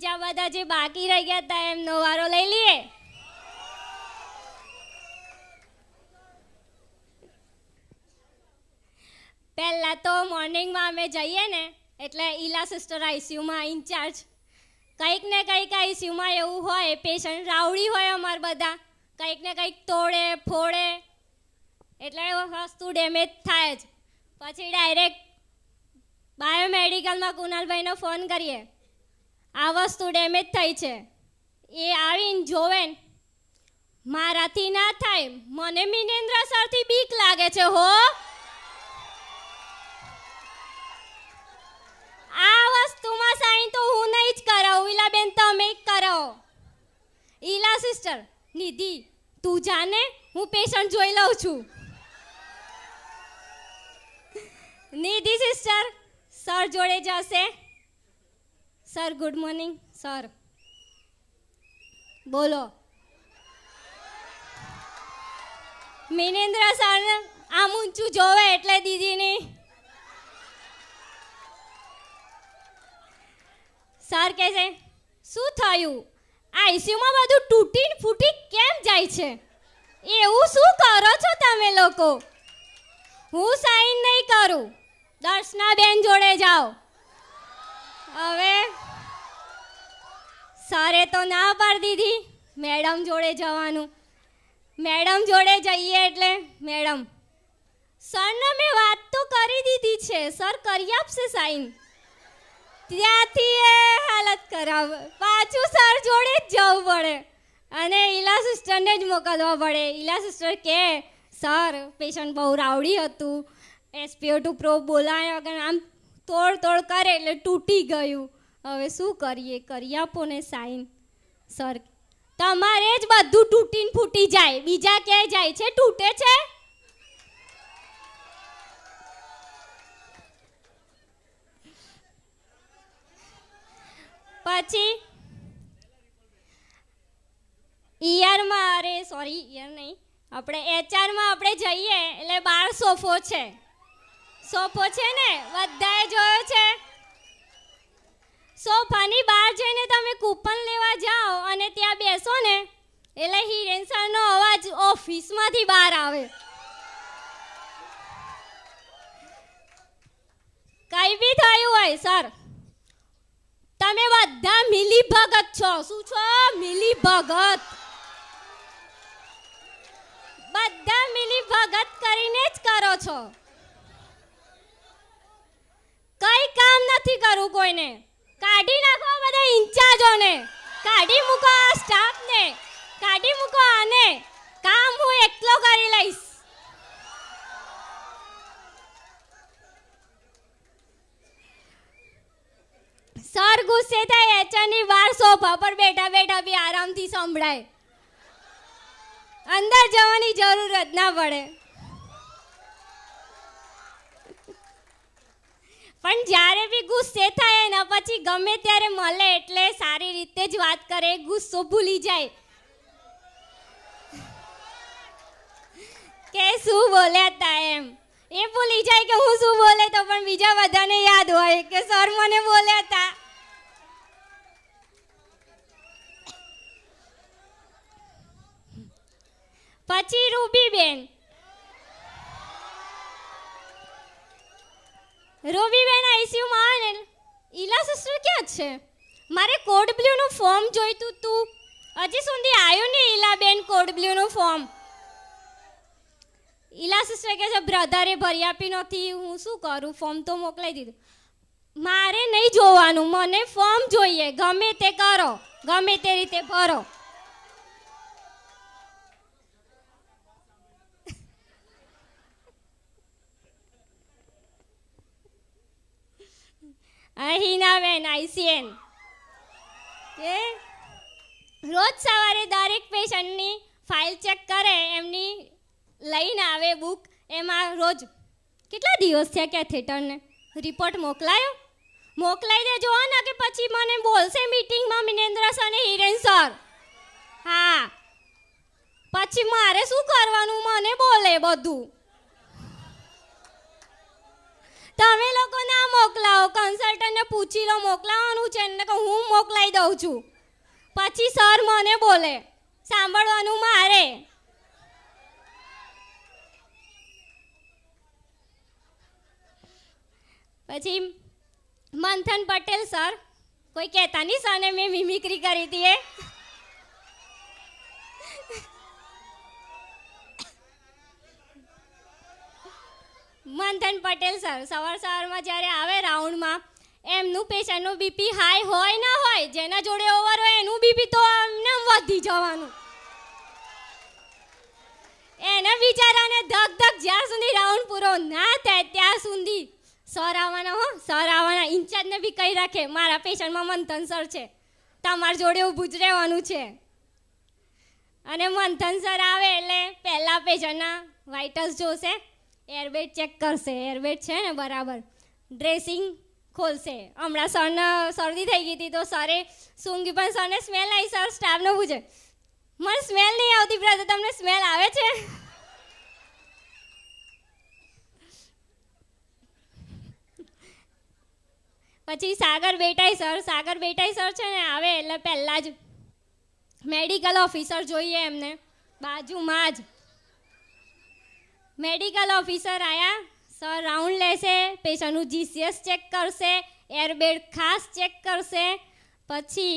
બીજા બધા જે બાકી રહી ગયા હતા એમનો વારો લઈ લઈએ પહેલા તો મોર્નિંગમાં અમે જઈએ ને એટલે ઈલા સિસ્ટર આઈસીયુમાં ઇન્ચાર્જ કંઈક ને કંઈક આઈસીયુમાં એવું હોય પેશન્ટ રાવડી હોય અમારા બધા કંઈક ને કંઈક તોડે ફોડે એટલે વસ્તુ ડેમેજ થાય જ પછી ડાયરેક્ટ બાયોમેડિકલમાં કુનાલભાઈનો ફોન કરીએ આ વસ્તુ ડેમેજ થઈ છે એ આવીને જોવે મારાથી ના થાય મને મિનેન્દ્ર સરથી બીક લાગે છે હો આ વસ્તુમાં સાઈન તો હું નહીં જ કરાવું ઈલાબેન તમે જ કરાવો ઈલા સિસ્ટર નિધિ તું જાને હું પેશન્ટ જોઈ લઉં છું નિધિ સિસ્ટર સર જોડે જશે સર ગુડ મોર્નિંગ સર બોલો મિનેન્દ્ર સર આમ ઊંચું જોવે એટલે દીદીની સર કહે છે શું થયું આઈસીયુમાં બધું તૂટીને ફૂટી કેમ જાય છે એવું શું કરો છો તમે લોકો હું સાઈન નહીં કરું દર્શના બેન જોડે જાઓ હવે સરે તો ના પાડી દીધી મેડમ જોડે જવાનું મેડમ જોડે જઈએ એટલે મેડમ સરને મેં વાત તો કરી દીધી છે સર કરી આપશે સાઈન ત્યાંથી એ હાલત કરાવ પાછું સર જોડે જ જવું પડે અને ઈલા સિસ્ટરને જ મોકલવા પડે ઈલા સિસ્ટર કે સર પેશન્ટ બહુ રાવડી હતું એસપીઓ ટુ પ્રો બોલાયો આમ તોડ તોડ કરે એટલે તૂટી ગયું હવે શું કરીએ કરી આપો ને સાઈન સર તમારે જ બધું તૂટીને ફૂટી જાય બીજા ક્યાંય જાય છે તૂટે છે પછી ઈયરમાં અરે સોરી ઈયર નહીં આપણે એચઆરમાં આપણે જઈએ એટલે બાર સોફો છે સોપો છે ને બધાએ જોયો છે સોફાની બહાર જઈને તમે કૂપન લેવા જાઓ અને ત્યાં બેસો ને એટલે હિરેન સરનો અવાજ ઓફિસમાંથી બહાર આવે કઈ બી થયું હોય સર તમે બધા મિલી ભગત છો શું છો મિલી ભગત બધા મિલી ભગત કરીને જ કરો છો કરું કોઈને કાઢી નાખો બધા ઇન્ચાર્જોને કાઢી મૂકો આ સ્ટાફને કાઢી મૂકો આને કામ હું એકલો કરી લઈશ સર ગુસ્સે થાય એચની વાર સોફા પર બેઠા બેઠા બી આરામથી સંભળાય અંદર જવાની જરૂરત ના પડે પણ જ્યારે બી ગુસ્સે થાય એના પછી ગમે ત્યારે મળે એટલે સારી રીતે જ વાત કરે ગુસ્સો ભૂલી જાય કે શું બોલ્યા હતા એમ એ ભૂલી જાય કે હું શું બોલે તો પણ બીજા બધાને યાદ હોય કે સર મને બોલ્યા હતા પછી રૂબીબેન રૂબી આઈસીયુમાં ને ઈલા સિસ્ટર ક્યાં છે મારે કોડ બ્લ્યુનું ફોર્મ જોઈતું તું હજી સુધી આવ્યું ને ઈલાબેન કોડ બ્લ્યુનું ફોર્મ ઈલા સિસ્ટર કહે છે બ્રધરે ભરી આપી નથી હું શું કરું ફોર્મ તો મોકલાઈ દીધું મારે નહીં જોવાનું મને ફોર્મ જોઈએ ગમે તે કરો ગમે તે રીતે ભરો હિનાબેન આઈસીએન કે રોજ સવારે દરેક પેશન્ટની ફાઇલ ચેક કરે એમની લઈને આવે બુક એમાં રોજ કેટલા દિવસ થયા કેથેટરને રિપોર્ટ મોકલાયો મોકલાઈને જોવો ને કે પછી મને બોલશે મિટિંગમાં મિનેન્દ્ર સર અને હિરેન સર હા પછી મારે શું કરવાનું મને બોલે બધું પૂછી લો મોકલાવાનું છે એને કહું હું મોકલાઈ દઉં છું પછી સર મને બોલે સાંભળવાનું મારે પછી મંથન પટેલ સર કોઈ કહેતા નહીં સરને મેં મિમિક્રી કરી હતી એ મંથન પટેલ સર સવાર સવારમાં જ્યારે આવે રાઉન્ડ એમનું પેશન્ટનું બીપી હાઈ હોય ના હોય જેના જોડે ઓવર હોય એનું બીપી તો એમને વધી જવાનું એને બિચારાને ધક ધક જ્યાં સુધી રાઉન્ડ પૂરો ના થાય ત્યાં સુધી સર આવવાના હો સર આવવાના ઇન્ચાર્જને બી કહી રાખે મારા પેશન્ટમાં મંથન સર છે તમાર જોડે ઊભું ભૂજ રહેવાનું છે અને મંથન સર આવે એટલે પહેલાં પેશન્ટના વાઇટલ્સ જોશે એરબેડ ચેક કરશે એરબેડ છે ને બરાબર ડ્રેસિંગ ખોલશે હમણાં સરને શરદી થઈ ગઈ હતી તો સરે સૂંઘી પણ સરને સ્મેલ આવી સર સ્ટાફને પૂછે મને સ્મેલ નહીં આવતી બ્રધર તમને સ્મેલ આવે છે પછી સાગર બેટાઈ સર સાગર બેટાઈ સર છે ને આવે એટલે પહેલાં જ મેડિકલ ઓફિસર જોઈએ એમને બાજુમાં જ મેડિકલ ઓફિસર આવ્યા સર રાઉન્ડ લેશે પેશન્ટનું જીસીએસ ચેક કરશે એરબેડ ખાસ ચેક કરશે પછી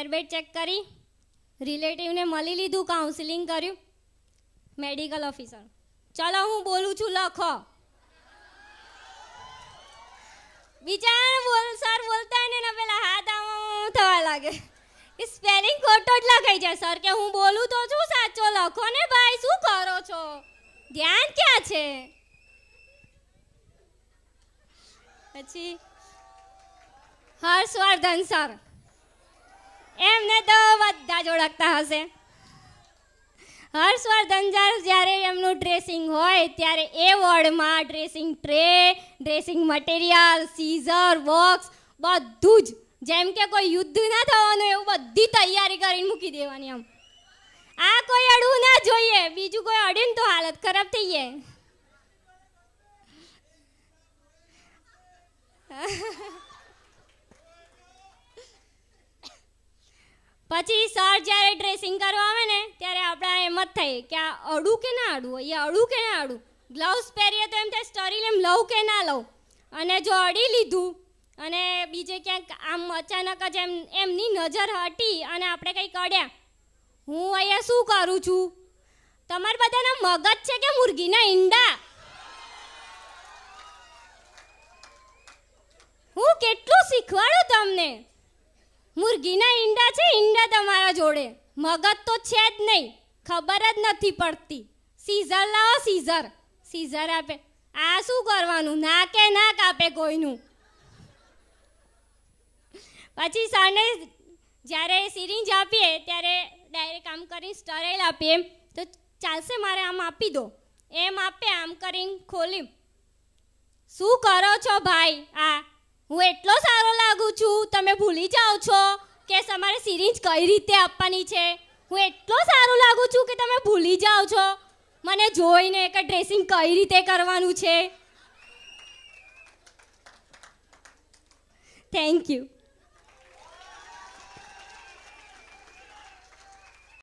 એરબેડ ચેક કરી રિલેટિવને મળી લીધું કાઉન્સિલિંગ કર્યું મેડિકલ ઓફિસર ચલો હું બોલું છું લખો બીજા બોલ સર બોલતા ને પહેલાં હાથ આમ થવા લાગે એ સ્પેલિંગ ખોટો જ લખાઈ જાય સર કે હું બોલું તો છું સાચો લખો ને ભાઈ શું કરો છો ધ્યાન ક્યાં છે પછી હર્ષવર્ધન સર એમને તો બધા જ ઓળખતા હશે હર્ષવર્ધન જ્યારે એમનું ડ્રેસિંગ હોય ત્યારે એ વોર્ડમાં dressing tray dressing material scissor box બધું જ જેમ કે કોઈ યુદ્ધ ના થવાનું એવું બધી તૈયારી કરીને મૂકી દેવાની આમ આ કોઈ અડવું ના જોઈએ બીજું કોઈ અડે ને તો હાલત ખરાબ થઈ જાય સર જ્યારે ડ્રેસિંગ કરવા આવે ને ત્યારે આપણા એમ જ થાય કે આ અડું કે ના અડું એ અડું કે ના અડું ગ્લવ્સ પહેરીએ તો એમ થાય સ્ટરીલ એમ લઉં કે ના લઉં અને જો અડી લીધું અને બીજે ક્યાંક આમ અચાનક જ એમ એમની નજર હટી અને આપણે કંઈક અડ્યા હું અહીંયા શું કરું છું તમારે બધાના મગજ છે કે મુરગીના ઈંડા હું કેટલું શીખવાડું તમને મુરગીના ઈંડા છે ઈંડા તમારા જોડે મગજ તો છે જ નહીં ખબર જ નથી પડતી સીઝર લાવો સીઝર સીઝર આપે આ શું કરવાનું ના કે ના કાપે કોઈનું પછી સરને જ્યારે સિરિંજ આપીએ ત્યારે ડાયરેક્ટ આમ કરીને સ્ટરેલ આપીએ તો ચાલશે મારે આમ આપી દો એમ આપે આમ કરીને ખોલી શું કરો છો ભાઈ આ હું એટલો સારો લાગું છું તમે ભૂલી જાઓ છો કે તમારે સિરીંજ કઈ રીતે આપવાની છે હું એટલો સારો લાગું છું કે તમે ભૂલી જાઓ છો મને જોઈને કે ડ્રેસિંગ કઈ રીતે કરવાનું છે થેન્ક યુ